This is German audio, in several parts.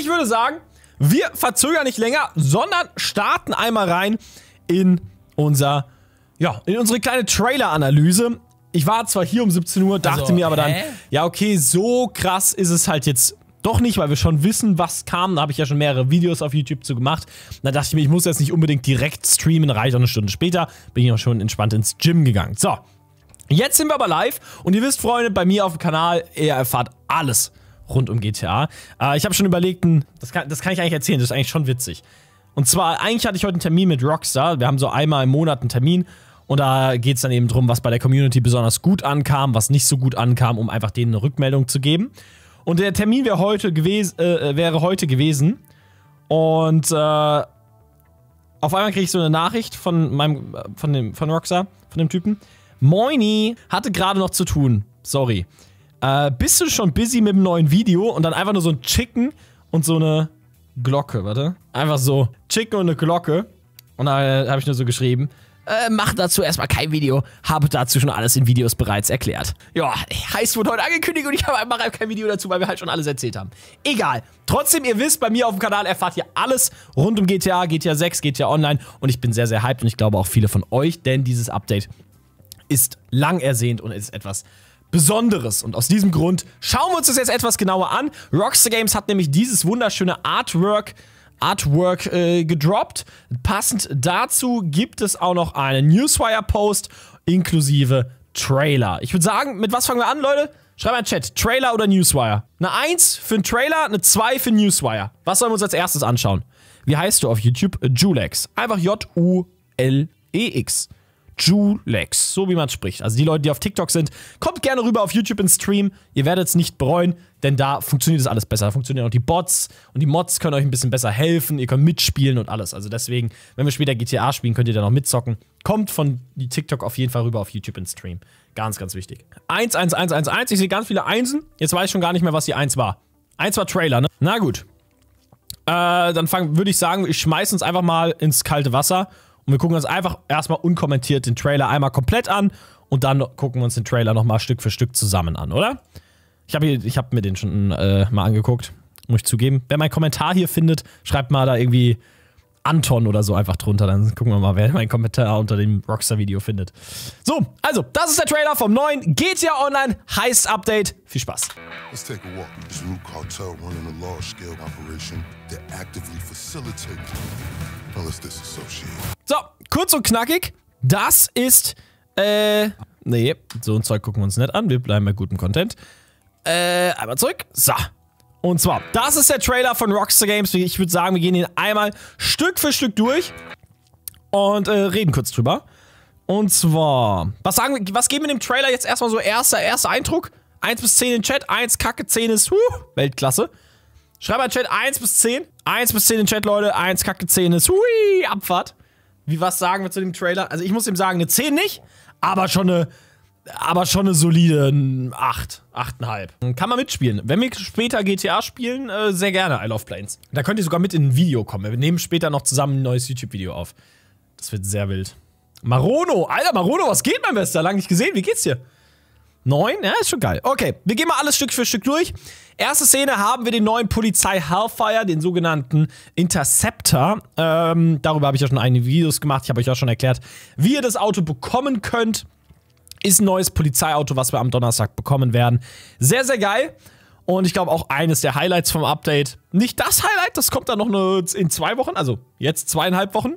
ich würde sagen, wir verzögern nicht länger, sondern starten einmal rein in unser, ja, in unsere kleine Trailer-Analyse. Ich war zwar hier um 17 Uhr, dachte also, mir aber hä? dann, ja okay, so krass ist es halt jetzt doch nicht, weil wir schon wissen, was kam. Da habe ich ja schon mehrere Videos auf YouTube zu gemacht. Da dachte ich mir, ich muss jetzt nicht unbedingt direkt streamen, reicht auch eine Stunde später. Bin ich auch schon entspannt ins Gym gegangen. So, jetzt sind wir aber live und ihr wisst, Freunde, bei mir auf dem Kanal, ihr erfahrt alles rund um GTA. Äh, ich habe schon überlegt, das kann, das kann ich eigentlich erzählen, das ist eigentlich schon witzig. Und zwar, eigentlich hatte ich heute einen Termin mit Rockstar. Wir haben so einmal im Monat einen Termin. Und da geht es dann eben darum, was bei der Community besonders gut ankam, was nicht so gut ankam, um einfach denen eine Rückmeldung zu geben. Und der Termin wär heute gewes äh, wäre heute gewesen. Und äh, auf einmal kriege ich so eine Nachricht von meinem, äh, von dem, von Rockstar, von dem Typen. Moini hatte gerade noch zu tun. Sorry. Äh, bist du schon busy mit dem neuen Video? Und dann einfach nur so ein Chicken und so eine Glocke, warte. Einfach so, Chicken und eine Glocke. Und da äh, habe ich nur so geschrieben, äh, mach dazu erstmal kein Video, habe dazu schon alles in Videos bereits erklärt. Ja, heißt wurde heute angekündigt und ich habe einfach kein Video dazu, weil wir halt schon alles erzählt haben. Egal. Trotzdem, ihr wisst, bei mir auf dem Kanal erfahrt ihr alles rund um GTA, GTA 6, GTA Online und ich bin sehr, sehr hyped und ich glaube auch viele von euch, denn dieses Update ist lang ersehnt und ist etwas Besonderes. Und aus diesem Grund schauen wir uns das jetzt etwas genauer an. Rockstar Games hat nämlich dieses wunderschöne Artwork Artwork äh, gedroppt. Passend dazu gibt es auch noch einen Newswire-Post inklusive Trailer. Ich würde sagen, mit was fangen wir an, Leute? Schreibt mal in den Chat, Trailer oder Newswire? Eine 1 für einen Trailer, eine 2 für Newswire. Was sollen wir uns als erstes anschauen? Wie heißt du auf YouTube? Julex. Einfach J-U-L-E-X. Julex, so wie man spricht. Also die Leute, die auf TikTok sind, kommt gerne rüber auf YouTube ins Stream. Ihr werdet es nicht bereuen, denn da funktioniert das alles besser. Da funktionieren auch die Bots und die Mods können euch ein bisschen besser helfen. Ihr könnt mitspielen und alles. Also deswegen, wenn wir später GTA spielen, könnt ihr da noch mitzocken. Kommt von TikTok auf jeden Fall rüber auf YouTube ins Stream. Ganz, ganz wichtig. 1, 1, 1, 1, 1. Ich sehe ganz viele Einsen. Jetzt weiß ich schon gar nicht mehr, was die 1 war. 1 war Trailer, ne? Na gut. Äh, dann würde ich sagen, ich schmeiß uns einfach mal ins kalte Wasser und wir gucken uns einfach erstmal unkommentiert den Trailer einmal komplett an und dann gucken wir uns den Trailer nochmal Stück für Stück zusammen an, oder? Ich habe hab mir den schon äh, mal angeguckt, muss ich zugeben. Wer meinen Kommentar hier findet, schreibt mal da irgendwie Anton oder so einfach drunter. Dann gucken wir mal, wer meinen Kommentar unter dem Rockstar-Video findet. So, also, das ist der Trailer vom neuen GTA Online Heist Update. Viel Spaß. Let's take a walk this root cartel running a large-scale operation that actively facilitates unless disassociated. So, kurz und knackig. Das ist, äh, nee, so ein Zeug gucken wir uns nicht an. Wir bleiben bei gutem Content. Äh, einmal zurück. So. Und zwar, das ist der Trailer von Rockstar Games. Ich würde sagen, wir gehen ihn einmal Stück für Stück durch und äh, reden kurz drüber. Und zwar, was sagen wir, was geben wir dem Trailer jetzt erstmal so erster, erster Eindruck? 1 bis 10 in Chat, 1 Kacke, 10 ist huh, Weltklasse. Schreib mal in Chat 1 bis 10. 1 bis 10 in Chat, Leute, 1 Kacke, 10 ist hui, Abfahrt. Wie was sagen wir zu dem Trailer? Also ich muss ihm sagen, eine 10 nicht, aber schon eine aber schon eine solide 8, 8,5. Kann man mitspielen. Wenn wir später GTA spielen, äh, sehr gerne I Love Planes. Da könnt ihr sogar mit in ein Video kommen. Wir nehmen später noch zusammen ein neues YouTube-Video auf. Das wird sehr wild. Marono, Alter, Marono, was geht, mein Bester? Lang nicht gesehen, wie geht's dir? 9? Ja, ist schon geil. Okay, wir gehen mal alles Stück für Stück durch. Erste Szene haben wir den neuen Polizei Hellfire, den sogenannten Interceptor. Ähm, darüber habe ich ja schon einige Videos gemacht. Ich habe euch ja schon erklärt, wie ihr das Auto bekommen könnt ist ein neues Polizeiauto, was wir am Donnerstag bekommen werden. Sehr, sehr geil. Und ich glaube auch eines der Highlights vom Update. Nicht das Highlight, das kommt dann noch eine, in zwei Wochen, also jetzt zweieinhalb Wochen.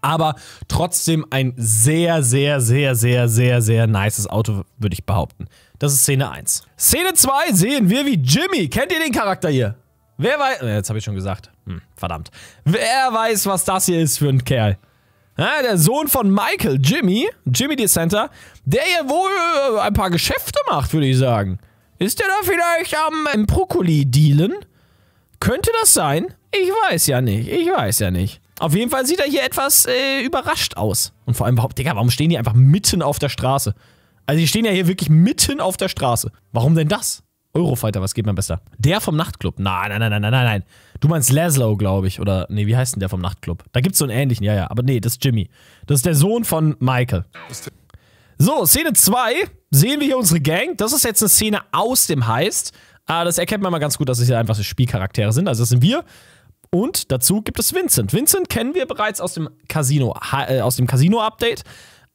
Aber trotzdem ein sehr, sehr, sehr, sehr, sehr, sehr nices Auto, würde ich behaupten. Das ist Szene 1. Szene 2 sehen wir wie Jimmy. Kennt ihr den Charakter hier? Wer weiß... Jetzt habe ich schon gesagt. Hm, verdammt. Wer weiß, was das hier ist für ein Kerl. Ja, der Sohn von Michael, Jimmy, Jimmy DeSanta, der ja wohl äh, ein paar Geschäfte macht, würde ich sagen. Ist der da vielleicht am ähm, Brokkoli-Dealen? Könnte das sein? Ich weiß ja nicht, ich weiß ja nicht. Auf jeden Fall sieht er hier etwas äh, überrascht aus. Und vor allem, Digga, warum stehen die einfach mitten auf der Straße? Also die stehen ja hier wirklich mitten auf der Straße. Warum denn das? Eurofighter, was geht mein Bester? Der vom Nachtclub. Nein, nein, nein, nein, nein, nein. Du meinst Laszlo, glaube ich. Oder, nee, wie heißt denn der vom Nachtclub? Da gibt es so einen ähnlichen, ja, ja. Aber nee, das ist Jimmy. Das ist der Sohn von Michael. So, Szene 2. Sehen wir hier unsere Gang. Das ist jetzt eine Szene aus dem Heist. Ah, das erkennt man mal ganz gut, dass es hier einfach so Spielcharaktere sind. Also das sind wir. Und dazu gibt es Vincent. Vincent kennen wir bereits aus dem Casino, äh, aus dem Casino-Update.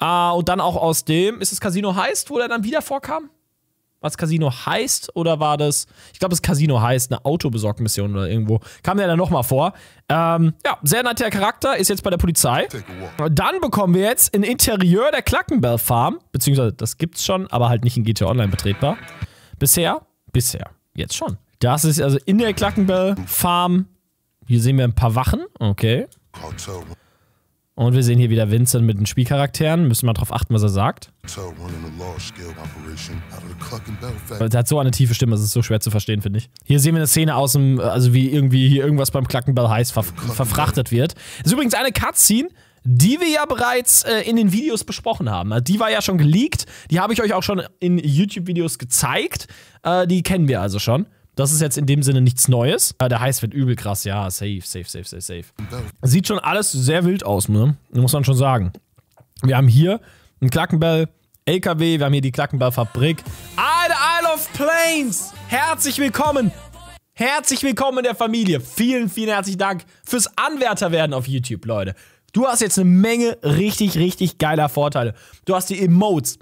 Äh, und dann auch aus dem, ist es Casino Heist, wo er dann wieder vorkam? was Casino heißt? Oder war das, ich glaube, das Casino heißt eine Autobesorgmission oder irgendwo. Kam der dann nochmal vor. Ähm, ja, sehr netter Charakter, ist jetzt bei der Polizei. Dann bekommen wir jetzt ein Interieur der Klackenbell Farm. Beziehungsweise, das gibt's schon, aber halt nicht in GTA Online betretbar. Bisher, bisher, jetzt schon. Das ist also in der Klackenbell Farm. Hier sehen wir ein paar Wachen. Okay. Und wir sehen hier wieder Vincent mit den Spielcharakteren. Müssen wir darauf achten, was er sagt. Er hat so eine tiefe Stimme, das ist so schwer zu verstehen, finde ich. Hier sehen wir eine Szene aus dem, also wie irgendwie hier irgendwas beim Klackenbell Bell Heiß ver verfrachtet wird. Das ist übrigens eine Cutscene, die wir ja bereits äh, in den Videos besprochen haben. Also die war ja schon geleakt, die habe ich euch auch schon in YouTube-Videos gezeigt. Äh, die kennen wir also schon. Das ist jetzt in dem Sinne nichts Neues. Ah, der Heiß wird übel krass, ja, safe, safe, safe, safe, safe. Sieht schon alles sehr wild aus, ne? Muss man schon sagen. Wir haben hier einen Klackenbell LKW, wir haben hier die Klackenbell Fabrik. Alter, Isle of Plains! Herzlich willkommen! Herzlich willkommen in der Familie. Vielen, vielen herzlichen Dank fürs Anwärterwerden auf YouTube, Leute. Du hast jetzt eine Menge richtig, richtig geiler Vorteile. Du hast die Emotes,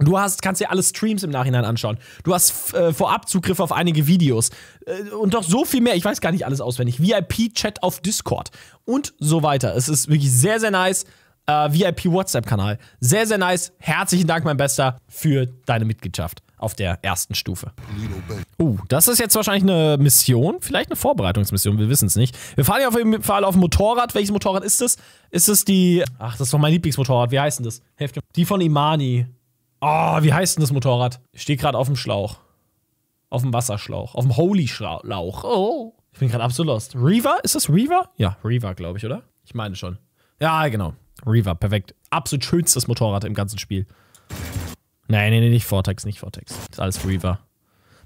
Du hast, kannst dir alle Streams im Nachhinein anschauen. Du hast äh, vorab Zugriff auf einige Videos. Äh, und doch so viel mehr. Ich weiß gar nicht alles auswendig. VIP-Chat auf Discord und so weiter. Es ist wirklich sehr, sehr nice. Äh, VIP-WhatsApp-Kanal. Sehr, sehr nice. Herzlichen Dank, mein Bester, für deine Mitgliedschaft auf der ersten Stufe. Uh, das ist jetzt wahrscheinlich eine Mission, vielleicht eine Vorbereitungsmission, wir wissen es nicht. Wir fahren ja auf jeden Fall auf Motorrad. Welches Motorrad ist das? Ist es die. Ach, das ist doch mein Lieblingsmotorrad. Wie heißt denn das? Die von Imani. Oh, wie heißt denn das Motorrad? Ich stehe gerade auf dem Schlauch. Auf dem Wasserschlauch. Auf dem Holy-Schlauch. Oh. Ich bin gerade absolut lost. Reaver? Ist das Reaver? Ja, Reaver, glaube ich, oder? Ich meine schon. Ja, genau. Reaver, perfekt. Absolut schönstes Motorrad im ganzen Spiel. Nein, nein, nein, nicht Vortex, nicht Vortex. Das ist alles Reaver.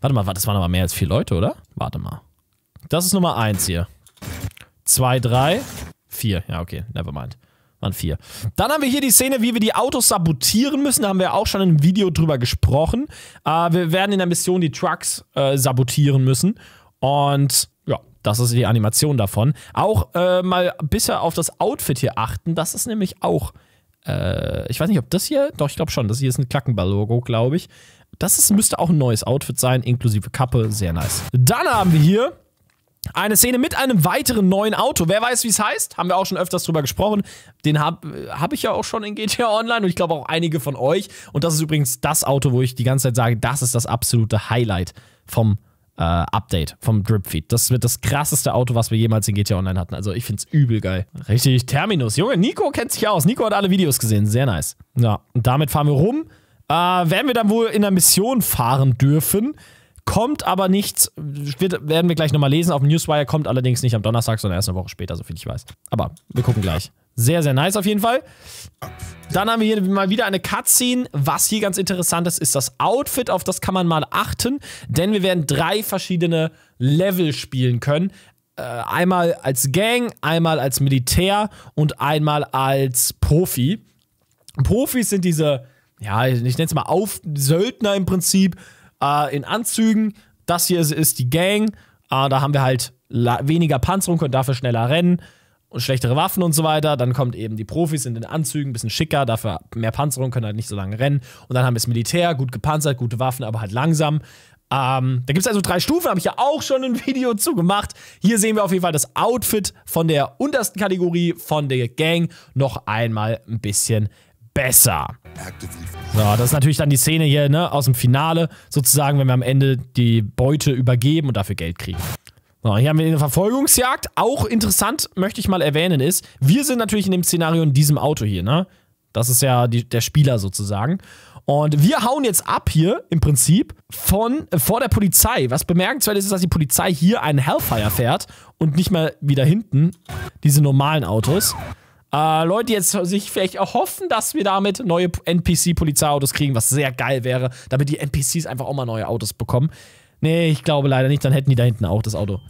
Warte mal, das waren aber mehr als vier Leute, oder? Warte mal. Das ist Nummer eins hier. Zwei, drei, vier. Ja, okay, never mind. Waren vier. Dann haben wir hier die Szene, wie wir die Autos sabotieren müssen. Da haben wir auch schon im Video drüber gesprochen. Äh, wir werden in der Mission die Trucks äh, sabotieren müssen. Und ja, das ist die Animation davon. Auch äh, mal bisher auf das Outfit hier achten. Das ist nämlich auch. Äh, ich weiß nicht, ob das hier. Doch, ich glaube schon. Das hier ist ein Klackenball-Logo, glaube ich. Das ist, müsste auch ein neues Outfit sein, inklusive Kappe. Sehr nice. Dann haben wir hier eine Szene mit einem weiteren neuen Auto. Wer weiß, wie es heißt? Haben wir auch schon öfters drüber gesprochen. Den habe äh, hab ich ja auch schon in GTA Online und ich glaube auch einige von euch. Und das ist übrigens das Auto, wo ich die ganze Zeit sage, das ist das absolute Highlight vom äh, Update, vom Dripfeed. Das wird das krasseste Auto, was wir jemals in GTA Online hatten. Also ich finde es übel geil. Richtig, Terminus. Junge, Nico kennt sich aus. Nico hat alle Videos gesehen. Sehr nice. Ja, und damit fahren wir rum. Äh, werden wir dann wohl in der Mission fahren dürfen. Kommt aber nichts, wird, werden wir gleich nochmal lesen. Auf dem Newswire kommt allerdings nicht am Donnerstag, sondern erst eine Woche später, so viel ich weiß. Aber wir gucken gleich. Sehr, sehr nice auf jeden Fall. Dann haben wir hier mal wieder eine Cutscene. Was hier ganz interessant ist, ist das Outfit. Auf das kann man mal achten, denn wir werden drei verschiedene Level spielen können. Äh, einmal als Gang, einmal als Militär und einmal als Profi. Profis sind diese, ja, ich nenne es mal Auf Söldner im Prinzip, äh, in Anzügen. Das hier ist, ist die Gang. Äh, da haben wir halt weniger Panzerung, können dafür schneller rennen und schlechtere Waffen und so weiter. Dann kommt eben die Profis in den Anzügen, bisschen schicker, dafür mehr Panzerung, können halt nicht so lange rennen. Und dann haben wir das Militär, gut gepanzert, gute Waffen, aber halt langsam. Ähm, da gibt es also drei Stufen, habe ich ja auch schon ein Video zu gemacht. Hier sehen wir auf jeden Fall das Outfit von der untersten Kategorie von der Gang noch einmal ein bisschen besser. So, das ist natürlich dann die Szene hier, ne, aus dem Finale, sozusagen, wenn wir am Ende die Beute übergeben und dafür Geld kriegen. So, hier haben wir eine Verfolgungsjagd. Auch interessant, möchte ich mal erwähnen, ist, wir sind natürlich in dem Szenario in diesem Auto hier, ne? Das ist ja die, der Spieler sozusagen. Und wir hauen jetzt ab hier im Prinzip von äh, vor der Polizei. Was bemerkenswert ist, ist, dass die Polizei hier einen Hellfire fährt und nicht mal wieder hinten diese normalen Autos äh, Leute jetzt sich vielleicht erhoffen, dass wir damit neue NPC-Polizeiautos kriegen, was sehr geil wäre, damit die NPCs einfach auch mal neue Autos bekommen. Nee, ich glaube leider nicht, dann hätten die da hinten auch das Auto.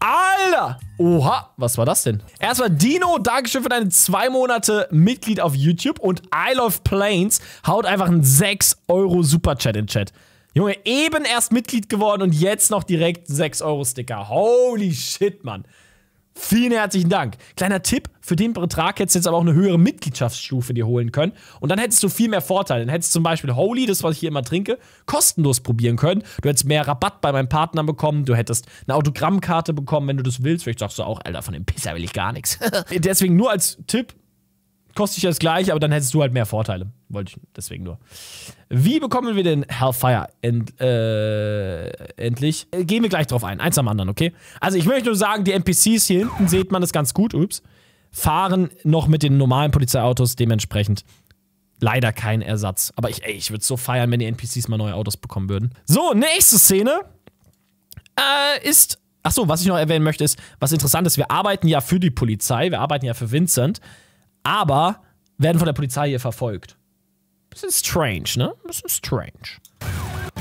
Alter! Oha, was war das denn? Erstmal Dino, Dankeschön für deine zwei Monate Mitglied auf YouTube und I Love Planes haut einfach einen 6 Euro Superchat in den Chat. Junge, eben erst Mitglied geworden und jetzt noch direkt 6 Euro Sticker. Holy shit, Mann. Vielen herzlichen Dank. Kleiner Tipp, für den Betrag hättest du jetzt aber auch eine höhere Mitgliedschaftsstufe dir holen können. Und dann hättest du viel mehr Vorteile. Dann hättest du zum Beispiel Holy, das was ich hier immer trinke, kostenlos probieren können. Du hättest mehr Rabatt bei meinem Partner bekommen. Du hättest eine Autogrammkarte bekommen, wenn du das willst. Vielleicht sagst du auch, Alter, von dem Pisser will ich gar nichts. Deswegen nur als Tipp, kostet dich das gleich, aber dann hättest du halt mehr Vorteile. Wollte ich deswegen nur. Wie bekommen wir den Hellfire End, äh, endlich? Äh, gehen wir gleich drauf ein. Eins am anderen, okay? Also ich möchte nur sagen, die NPCs hier hinten sieht man das ganz gut, ups, fahren noch mit den normalen Polizeiautos dementsprechend. Leider kein Ersatz. Aber ich, ey, ich würde es so feiern, wenn die NPCs mal neue Autos bekommen würden. So, nächste Szene äh, ist Achso, was ich noch erwähnen möchte, ist, was interessant ist, wir arbeiten ja für die Polizei, wir arbeiten ja für Vincent aber werden von der Polizei hier verfolgt. Bisschen strange, ne? Bisschen strange.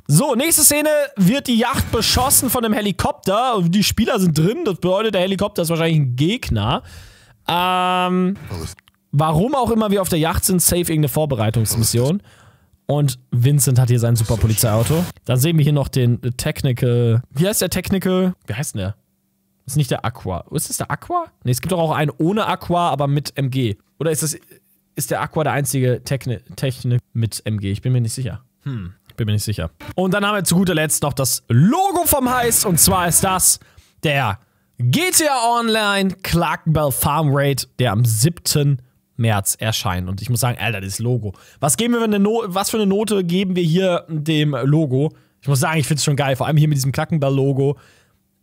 So, nächste Szene wird die Yacht beschossen von einem Helikopter. Die Spieler sind drin, das bedeutet, der Helikopter ist wahrscheinlich ein Gegner. Ähm, warum auch immer wir auf der Yacht sind, safe irgendeine Vorbereitungsmission. Und Vincent hat hier sein super Polizeiauto. Dann sehen wir hier noch den Technical. Wie heißt der Technical? Wie heißt denn der? Ist nicht der Aqua. Ist das der Aqua? Ne, es gibt doch auch einen ohne Aqua, aber mit MG. Oder ist das. Ist der Aqua der einzige Technik mit MG? Ich bin mir nicht sicher. Hm, bin mir nicht sicher. Und dann haben wir zu guter Letzt noch das Logo vom Heiß. Und zwar ist das der GTA Online Clarkenbell Farm Raid, der am 7. März erscheint. Und ich muss sagen, Alter, das Logo. Was geben wir eine no was für eine Note geben wir hier dem Logo? Ich muss sagen, ich finde es schon geil, vor allem hier mit diesem Klackenbell-Logo.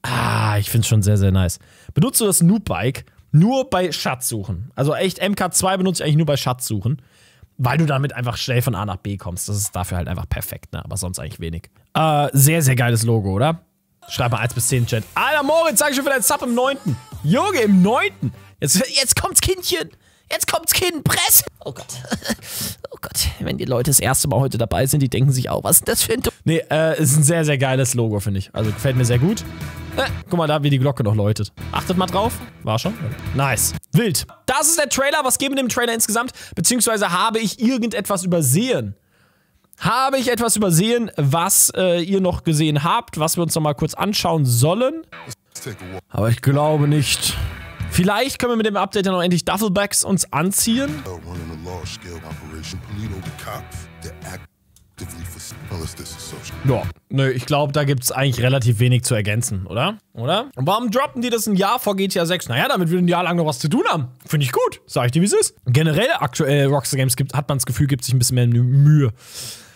Ah, ich finde es schon sehr, sehr nice. Benutze das Noob-Bike nur bei Schatzsuchen. Also echt, MK2 benutze ich eigentlich nur bei Schatzsuchen. Weil du damit einfach schnell von A nach B kommst. Das ist dafür halt einfach perfekt, ne? Aber sonst eigentlich wenig. Äh, sehr, sehr geiles Logo, oder? Schreib mal 1 bis 10 in Chat. Alter Moritz, danke schon für deinen Sub im 9. Junge, im 9. Jetzt, jetzt kommt's, Kindchen. Jetzt kommt's Kind, Press! Oh Gott. Oh Gott. Wenn die Leute das erste Mal heute dabei sind, die denken sich auch, was ist das für ein... Du nee, äh, ist ein sehr, sehr geiles Logo, finde ich. Also gefällt mir sehr gut. Äh, guck mal da, wie die Glocke noch läutet. Achtet mal drauf. War schon. Nice. Wild. Das ist der Trailer. Was geben wir dem Trailer insgesamt? Beziehungsweise habe ich irgendetwas übersehen? Habe ich etwas übersehen, was äh, ihr noch gesehen habt, was wir uns noch mal kurz anschauen sollen? Aber ich glaube nicht. Vielleicht können wir mit dem Update dann auch endlich Duffelbags uns anziehen. Ja, nö, ich glaube, da gibt es eigentlich relativ wenig zu ergänzen, oder? Oder? Und warum droppen die das ein Jahr vor GTA 6? Naja, damit wir ein Jahr lang noch was zu tun haben. Finde ich gut, sag ich dir, wie es ist. Generell aktuell Rockstar Games gibt, hat man das Gefühl, gibt sich ein bisschen mehr Mühe.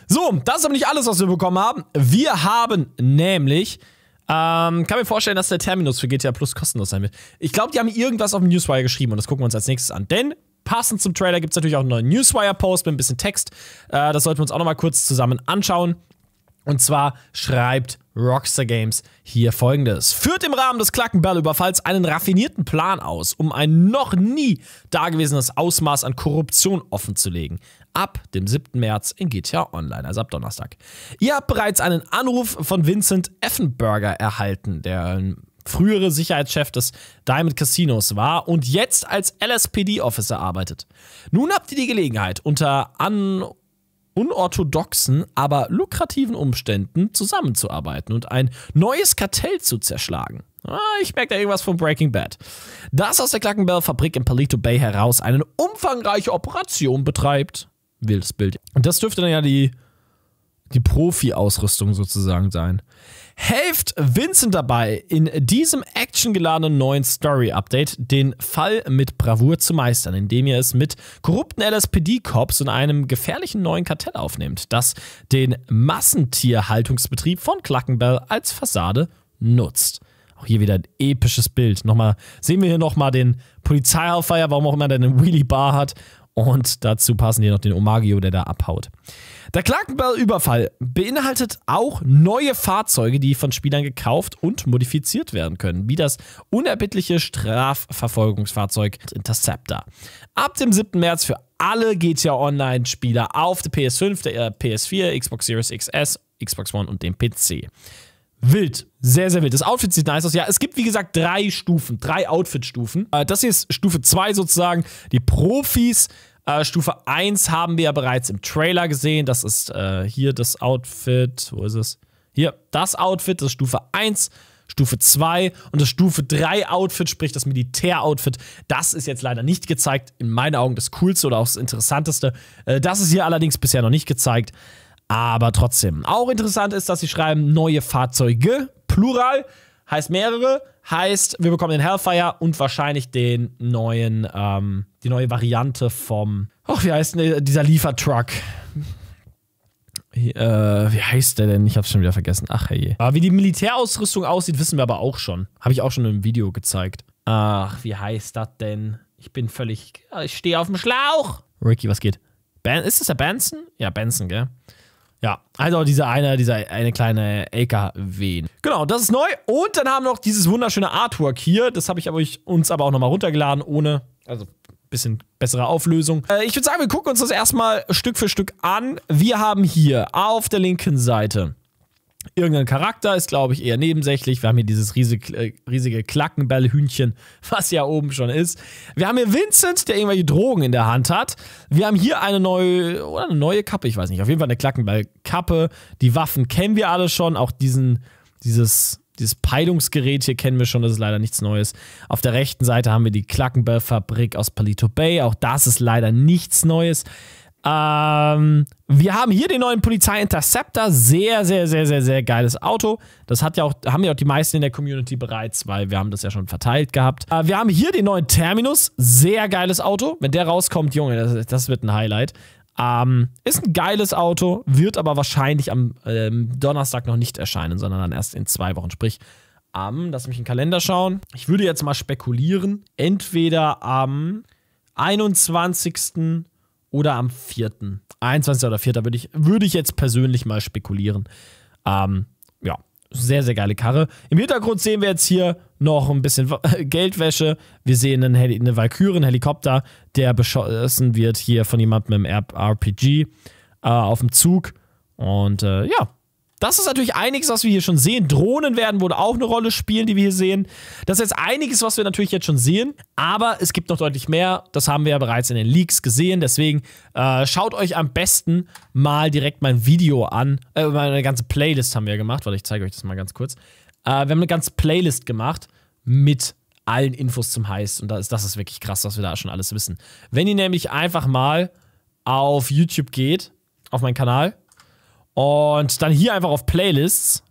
So, das ist aber nicht alles, was wir bekommen haben. Wir haben nämlich ähm, kann mir vorstellen, dass der Terminus für GTA Plus kostenlos sein wird. Ich glaube, die haben irgendwas auf dem Newswire geschrieben und das gucken wir uns als nächstes an. Denn passend zum Trailer gibt es natürlich auch einen neuen Newswire-Post mit ein bisschen Text. Äh, das sollten wir uns auch nochmal kurz zusammen anschauen. Und zwar schreibt Rockstar Games hier folgendes. Führt im Rahmen des Klackenberl-Überfalls einen raffinierten Plan aus, um ein noch nie dagewesenes Ausmaß an Korruption offenzulegen. Ab dem 7. März in GTA Online, also ab Donnerstag. Ihr habt bereits einen Anruf von Vincent Effenberger erhalten, der ein frühere Sicherheitschef des Diamond Casinos war und jetzt als LSPD-Officer arbeitet. Nun habt ihr die Gelegenheit, unter an unorthodoxen, aber lukrativen Umständen zusammenzuarbeiten und ein neues Kartell zu zerschlagen. Ah, ich merke da irgendwas von Breaking Bad. Das aus der Klackenbell fabrik in Palito Bay heraus eine umfangreiche Operation betreibt. Wildes Bild. Und das dürfte dann ja die, die Profi-Ausrüstung sozusagen sein. Helft Vincent dabei, in diesem actiongeladenen neuen Story-Update den Fall mit Bravour zu meistern, indem ihr es mit korrupten LSPD-Cops und einem gefährlichen neuen Kartell aufnehmt, das den Massentierhaltungsbetrieb von Clackenbell als Fassade nutzt. Auch hier wieder ein episches Bild. Nochmal, sehen wir hier nochmal den Polizeihaufeier, warum auch immer der eine Wheelie-Bar hat und dazu passen hier noch den Omagio, der da abhaut. Der Clarkenbell-Überfall beinhaltet auch neue Fahrzeuge, die von Spielern gekauft und modifiziert werden können, wie das unerbittliche Strafverfolgungsfahrzeug Interceptor. Ab dem 7. März für alle GTA Online-Spieler auf der PS5, der äh, PS4, Xbox Series XS, Xbox One und dem PC. Wild. Sehr, sehr wild. Das Outfit sieht nice aus. Ja, es gibt, wie gesagt, drei Stufen, drei Outfit-Stufen. Äh, das hier ist Stufe 2 sozusagen. Die Profis äh, Stufe 1 haben wir ja bereits im Trailer gesehen. Das ist äh, hier das Outfit. Wo ist es? Hier, das Outfit, das ist Stufe 1. Stufe 2 und das Stufe 3 Outfit, sprich das Militär-Outfit, das ist jetzt leider nicht gezeigt. In meinen Augen das Coolste oder auch das Interessanteste. Äh, das ist hier allerdings bisher noch nicht gezeigt. Aber trotzdem. Auch interessant ist, dass sie schreiben, neue Fahrzeuge, Plural, heißt mehrere, Heißt, wir bekommen den Hellfire und wahrscheinlich den neuen, ähm, die neue Variante vom, ach, oh, wie heißt denn dieser Liefertruck? Äh, wie heißt der denn? Ich hab's schon wieder vergessen. Ach, hey. Aber äh, wie die Militärausrüstung aussieht, wissen wir aber auch schon. Habe ich auch schon im Video gezeigt. Ach, wie heißt das denn? Ich bin völlig, ich stehe auf dem Schlauch. Ricky, was geht? Ben, ist das der Benson? Ja, Benson, gell? Ja, also dieser eine, dieser eine kleine LKW. Genau, das ist neu. Und dann haben wir noch dieses wunderschöne Artwork hier. Das habe ich aber ich, uns aber auch nochmal runtergeladen, ohne, also bisschen bessere Auflösung. Äh, ich würde sagen, wir gucken uns das erstmal Stück für Stück an. Wir haben hier auf der linken Seite irgendein Charakter, ist glaube ich eher nebensächlich. Wir haben hier dieses äh, riesige, riesige Klackenbellhühnchen, was ja oben schon ist. Wir haben hier Vincent, der irgendwelche Drogen in der Hand hat. Wir haben hier eine neue, oder eine neue Kappe, ich weiß nicht, auf jeden Fall eine Klackenbellkappe. Die Waffen kennen wir alle schon, auch diesen, dieses dieses Peilungsgerät hier kennen wir schon, das ist leider nichts Neues. Auf der rechten Seite haben wir die klackenbell aus Palito Bay, auch das ist leider nichts Neues. Ähm, wir haben hier den neuen Polizei Interceptor. Sehr, sehr, sehr, sehr, sehr geiles Auto. Das hat ja auch, haben ja auch die meisten in der Community bereits, weil wir haben das ja schon verteilt gehabt. Äh, wir haben hier den neuen Terminus. Sehr geiles Auto. Wenn der rauskommt, Junge, das, das wird ein Highlight. Ähm, ist ein geiles Auto, wird aber wahrscheinlich am ähm, Donnerstag noch nicht erscheinen, sondern dann erst in zwei Wochen. Sprich, am, ähm, lass mich in den Kalender schauen. Ich würde jetzt mal spekulieren, entweder am 21 oder am 4. 21. oder 4. würde ich, würde ich jetzt persönlich mal spekulieren. Ähm, ja, sehr, sehr geile Karre. Im Hintergrund sehen wir jetzt hier noch ein bisschen Geldwäsche. Wir sehen einen Heli eine Valkyrie, einen Helikopter, der beschossen wird hier von jemandem im RPG äh, auf dem Zug. Und äh, ja, das ist natürlich einiges, was wir hier schon sehen. Drohnen werden wohl auch eine Rolle spielen, die wir hier sehen. Das ist jetzt einiges, was wir natürlich jetzt schon sehen. Aber es gibt noch deutlich mehr. Das haben wir ja bereits in den Leaks gesehen. Deswegen äh, schaut euch am besten mal direkt mein Video an. Äh, eine ganze Playlist haben wir gemacht. Warte, ich zeige euch das mal ganz kurz. Äh, wir haben eine ganze Playlist gemacht mit allen Infos zum Heist. Und das ist, das ist wirklich krass, was wir da schon alles wissen. Wenn ihr nämlich einfach mal auf YouTube geht, auf meinen Kanal, und dann hier einfach auf Playlists.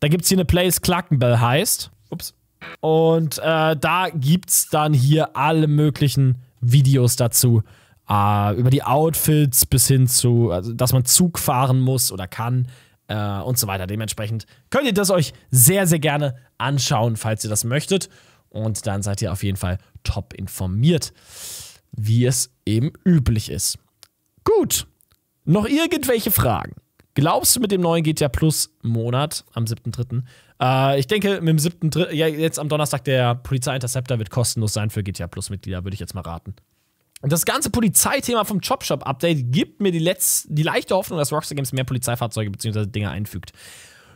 Da gibt es hier eine Playlist, Clarkenbell heißt. Ups. Und äh, da gibt es dann hier alle möglichen Videos dazu. Äh, über die Outfits bis hin zu, also, dass man Zug fahren muss oder kann äh, und so weiter. Dementsprechend könnt ihr das euch sehr, sehr gerne anschauen, falls ihr das möchtet. Und dann seid ihr auf jeden Fall top informiert, wie es eben üblich ist. Gut. Noch irgendwelche Fragen? Glaubst du mit dem neuen GTA Plus Monat am 7.3.? Äh, ich denke, mit dem 7.3., ja, jetzt am Donnerstag, der Polizei-Interceptor wird kostenlos sein für GTA Plus Mitglieder, würde ich jetzt mal raten. Und das ganze Polizeithema vom Chopshop Update gibt mir die, Letz-, die leichte Hoffnung, dass Rockstar Games mehr Polizeifahrzeuge bzw. Dinge einfügt.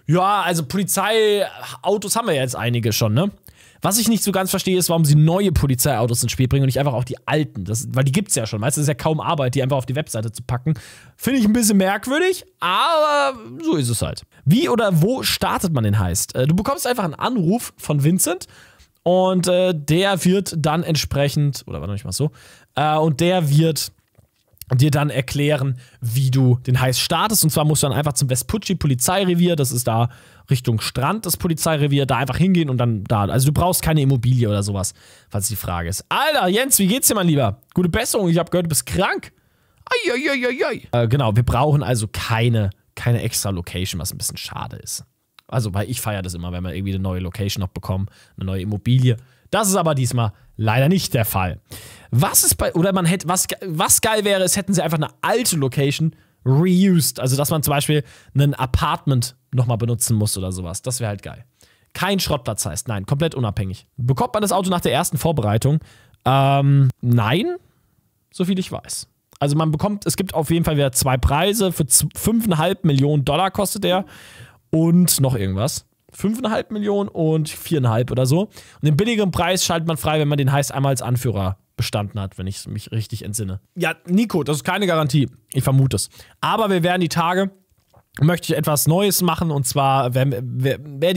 Ja, also Polizeiautos haben wir jetzt einige schon, ne? Was ich nicht so ganz verstehe, ist, warum sie neue Polizeiautos ins Spiel bringen und nicht einfach auch die alten. Das, weil die gibt es ja schon. Meistens ist ja kaum Arbeit, die einfach auf die Webseite zu packen. Finde ich ein bisschen merkwürdig, aber so ist es halt. Wie oder wo startet man den Heist? Äh, du bekommst einfach einen Anruf von Vincent und äh, der wird dann entsprechend, oder warte mal so, äh, und der wird dir dann erklären, wie du den Heiß startest. Und zwar musst du dann einfach zum Vespucci Polizeirevier, das ist da Richtung Strand, das Polizeirevier, da einfach hingehen und dann da. Also du brauchst keine Immobilie oder sowas, falls die Frage ist. Alter, Jens, wie geht's dir, mein Lieber? Gute Besserung, ich habe gehört, du bist krank. Eieieiei. Äh, genau, wir brauchen also keine, keine extra Location, was ein bisschen schade ist. Also, weil ich feiere das immer, wenn wir irgendwie eine neue Location noch bekommen, eine neue Immobilie. Das ist aber diesmal leider nicht der Fall. Was ist bei, oder man hätte, was, was geil wäre, ist, hätten sie einfach eine alte Location reused. Also, dass man zum Beispiel ein Apartment nochmal benutzen muss oder sowas. Das wäre halt geil. Kein Schrottplatz heißt, nein, komplett unabhängig. Bekommt man das Auto nach der ersten Vorbereitung? Ähm, nein, soviel ich weiß. Also man bekommt, es gibt auf jeden Fall wieder zwei Preise. Für 5,5 Millionen Dollar kostet er und noch irgendwas. 5,5 Millionen und 4,5 oder so. Und den billigeren Preis schaltet man frei, wenn man den Heiß einmal als Anführer bestanden hat, wenn ich mich richtig entsinne. Ja, Nico, das ist keine Garantie. Ich vermute es. Aber wir werden die Tage, möchte ich etwas Neues machen und zwar werde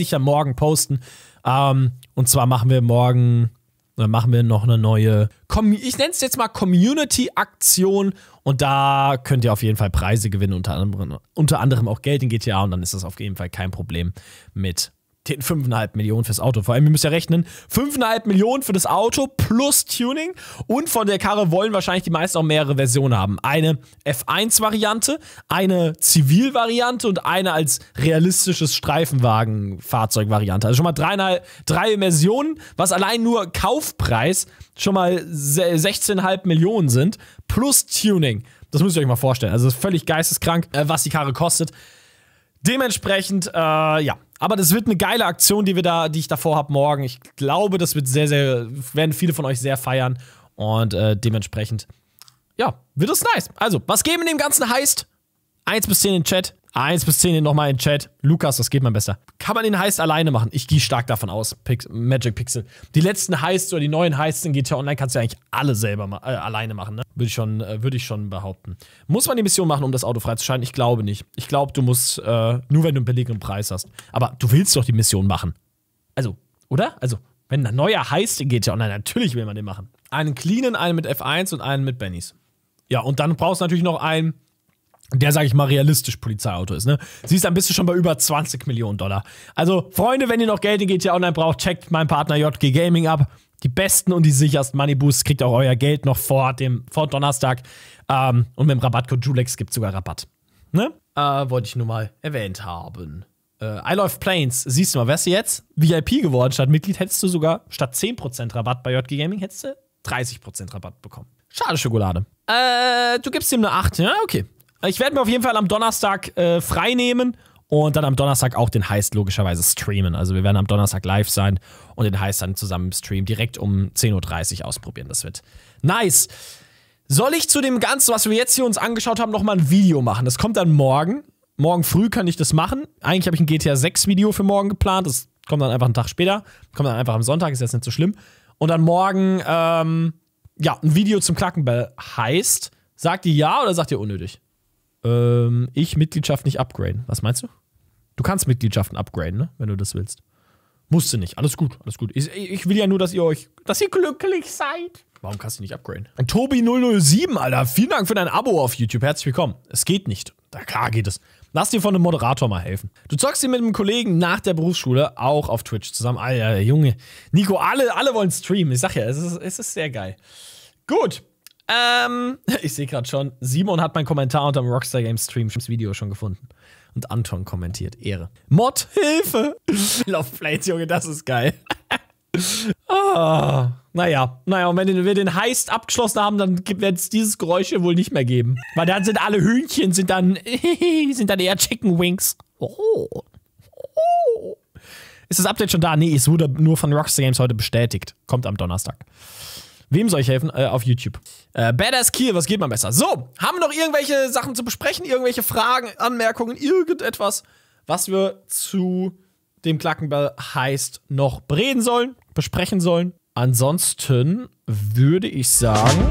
ich ja morgen posten. Ähm, und zwar machen wir morgen, äh, machen wir noch eine neue, ich nenne es jetzt mal Community-Aktion und da könnt ihr auf jeden Fall Preise gewinnen, unter anderem, unter anderem auch Geld in GTA und dann ist das auf jeden Fall kein Problem mit den 5,5 Millionen fürs Auto. Vor allem, ihr müsst ja rechnen, 5,5 Millionen für das Auto plus Tuning und von der Karre wollen wahrscheinlich die meisten auch mehrere Versionen haben. Eine F1-Variante, eine Zivil-Variante und eine als realistisches Streifenwagen-Fahrzeug-Variante. Also schon mal dreieinhalb, drei Versionen, was allein nur Kaufpreis schon mal 16,5 Millionen sind plus Tuning. Das müsst ihr euch mal vorstellen. Also das ist völlig geisteskrank, äh, was die Karre kostet. Dementsprechend, äh, ja, aber das wird eine geile Aktion, die wir da, die ich davor habe morgen. Ich glaube, das wird sehr, sehr, werden viele von euch sehr feiern. Und äh, dementsprechend, ja, wird es nice. Also, was geben in dem Ganzen heißt? 1 bis 10 den Chat. 1 bis 10 nochmal in Chat. Lukas, das geht mal besser. Kann man den Heist alleine machen? Ich gehe stark davon aus. Pix Magic Pixel. Die letzten Heists oder die neuen Heists in GTA Online kannst du ja eigentlich alle selber ma äh, alleine machen, ne? Würde ich, schon, äh, würd ich schon behaupten. Muss man die Mission machen, um das Auto freizuschalten? Ich glaube nicht. Ich glaube, du musst, äh, nur wenn du einen billigeren Preis hast. Aber du willst doch die Mission machen. Also, oder? Also, wenn ein neuer Heist in GTA Online, natürlich will man den machen. Einen cleanen, einen mit F1 und einen mit Bennys. Ja, und dann brauchst du natürlich noch einen der, sage ich mal, realistisch Polizeiauto ist. Ne? Siehst, du, dann bist du schon bei über 20 Millionen Dollar. Also, Freunde, wenn ihr noch Geld in GTA Online braucht, checkt meinen Partner JG Gaming ab. Die besten und die sichersten Money Boosts kriegt auch euer Geld noch vor dem vor Donnerstag. Ähm, und mit dem Rabattcode Julex gibt es sogar Rabatt. Ne? Äh, wollte ich nur mal erwähnt haben. Äh, I Love Planes, siehst du mal, wärst du jetzt VIP geworden statt Mitglied, hättest du sogar statt 10% Rabatt bei JG Gaming, hättest du 30% Rabatt bekommen. Schade Schokolade. Äh, du gibst ihm eine 8, ja, okay. Ich werde mir auf jeden Fall am Donnerstag äh, frei nehmen und dann am Donnerstag auch den Heist logischerweise streamen. Also wir werden am Donnerstag live sein und den Heist dann zusammen im Stream direkt um 10.30 Uhr ausprobieren. Das wird nice. Soll ich zu dem Ganzen, was wir jetzt hier uns angeschaut haben, nochmal ein Video machen? Das kommt dann morgen. Morgen früh kann ich das machen. Eigentlich habe ich ein GTA 6 Video für morgen geplant. Das kommt dann einfach einen Tag später. Kommt dann einfach am Sonntag, ist jetzt nicht so schlimm. Und dann morgen, ähm, ja, ein Video zum Klackenbell heißt. Sagt ihr ja oder sagt ihr unnötig? ähm, ich Mitgliedschaft nicht upgraden. Was meinst du? Du kannst Mitgliedschaften upgraden, ne? wenn du das willst. Musst du nicht. Alles gut, alles gut. Ich, ich will ja nur, dass ihr euch, dass ihr glücklich seid. Warum kannst du nicht upgraden? Ein Tobi007, Alter. Vielen Dank für dein Abo auf YouTube. Herzlich willkommen. Es geht nicht. Na klar geht es. Lass dir von einem Moderator mal helfen. Du zockst hier mit einem Kollegen nach der Berufsschule auch auf Twitch zusammen. Alter, Junge. Nico, alle, alle wollen streamen. Ich sag ja, es ist, es ist sehr geil. Gut. Ähm, ich sehe gerade schon, Simon hat meinen Kommentar unter dem Rockstar Games Stream Video schon gefunden. Und Anton kommentiert, Ehre. Mod, Hilfe! Love Plates, Junge, das ist geil. ah, naja, naja, und wenn wir den Heist abgeschlossen haben, dann wird es dieses Geräusch hier wohl nicht mehr geben. Weil dann sind alle Hühnchen, sind dann, sind dann eher Chicken Wings. Oh. oh. Ist das Update schon da? Nee, es wurde nur von Rockstar Games heute bestätigt. Kommt am Donnerstag. Wem soll ich helfen? Äh, auf YouTube. Äh, Badass Kiel, was geht mal besser? So, haben wir noch irgendwelche Sachen zu besprechen? Irgendwelche Fragen, Anmerkungen, irgendetwas, was wir zu dem Klackenball heißt noch reden sollen, besprechen sollen? Ansonsten würde ich sagen.